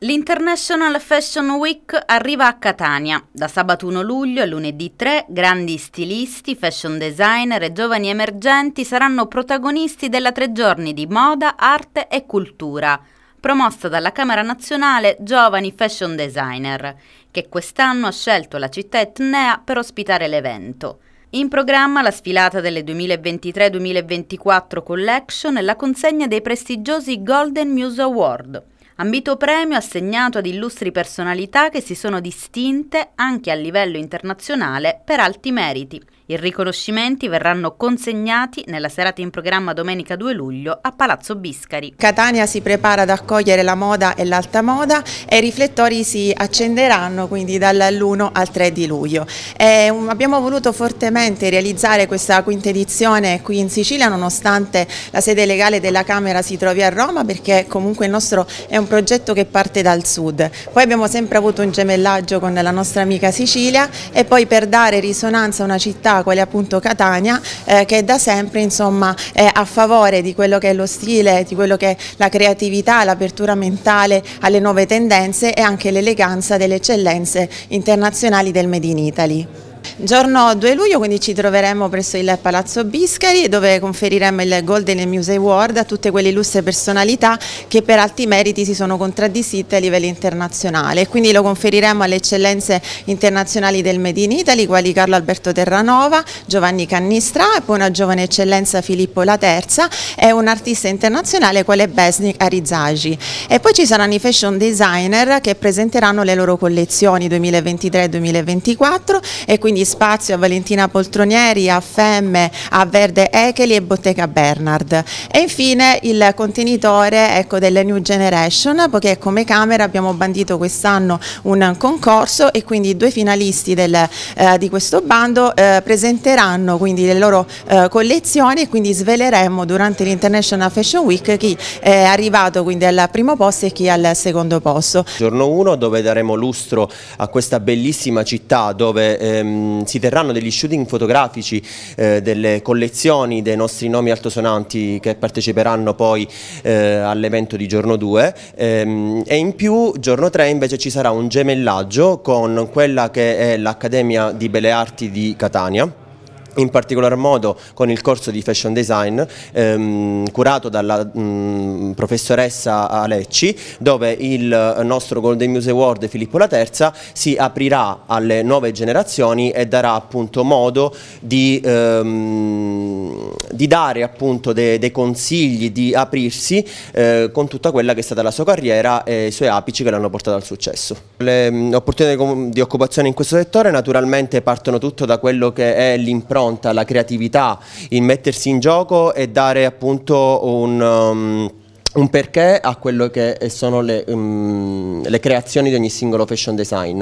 L'International Fashion Week arriva a Catania. Da sabato 1 luglio a lunedì 3 grandi stilisti, fashion designer e giovani emergenti saranno protagonisti della tre giorni di moda, arte e cultura, promossa dalla Camera Nazionale Giovani Fashion Designer, che quest'anno ha scelto la città etnea per ospitare l'evento. In programma la sfilata delle 2023-2024 collection e la consegna dei prestigiosi Golden Muse Award Ambito premio assegnato ad illustri personalità che si sono distinte anche a livello internazionale per alti meriti. I riconoscimenti verranno consegnati nella serata in programma domenica 2 luglio a Palazzo Biscari. Catania si prepara ad accogliere la moda e l'alta moda e i riflettori si accenderanno quindi dall'1 al 3 di luglio. E um, abbiamo voluto fortemente realizzare questa quinta edizione qui in Sicilia nonostante la sede legale della Camera si trovi a Roma perché comunque il nostro è un un progetto che parte dal sud, poi abbiamo sempre avuto un gemellaggio con la nostra amica Sicilia e poi per dare risonanza a una città quale appunto Catania eh, che da sempre insomma è a favore di quello che è lo stile, di quello che è la creatività, l'apertura mentale alle nuove tendenze e anche l'eleganza delle eccellenze internazionali del Made in Italy. Giorno 2 luglio quindi ci troveremo presso il Palazzo Biscari dove conferiremo il Golden Music Award a tutte quelle illustre personalità che per alti meriti si sono contraddistinte a livello internazionale. Quindi lo conferiremo alle eccellenze internazionali del Made in Italy quali Carlo Alberto Terranova, Giovanni Cannistra e poi una giovane eccellenza Filippo La Terza e un artista internazionale quale Besnik Arizagi. E poi ci saranno i fashion designer che presenteranno le loro collezioni 2023-2024 e quindi spazio a Valentina Poltronieri, a Femme, a Verde Echeli e Bottega Bernard. E infine il contenitore ecco, delle New Generation, poiché come Camera abbiamo bandito quest'anno un concorso e quindi due finalisti del, eh, di questo bando eh, presenteranno quindi le loro eh, collezioni e quindi sveleremo durante l'International Fashion Week chi è arrivato quindi al primo posto e chi al secondo posto. Giorno 1 dove daremo lustro a questa bellissima città dove ehm, Ehm, si terranno degli shooting fotografici eh, delle collezioni dei nostri nomi altosonanti che parteciperanno poi eh, all'evento di giorno 2 ehm, e in più giorno 3 invece ci sarà un gemellaggio con quella che è l'Accademia di Belle Arti di Catania in particolar modo con il corso di Fashion Design ehm, curato dalla mh, mm, professoressa Alecci dove il nostro Golden Muse Award Filippo la Terza si aprirà alle nuove generazioni e darà appunto modo di, ehm, di dare appunto dei de consigli, di aprirsi eh, con tutta quella che è stata la sua carriera e i suoi apici che l'hanno portata al successo. Le mh, mm, opportunità di, di occupazione in questo settore naturalmente partono tutto da quello che è l'impronta impronta, la creatività, il mettersi in gioco e dare appunto un... Um, un perché a quello che sono le, um, le creazioni di ogni singolo fashion design.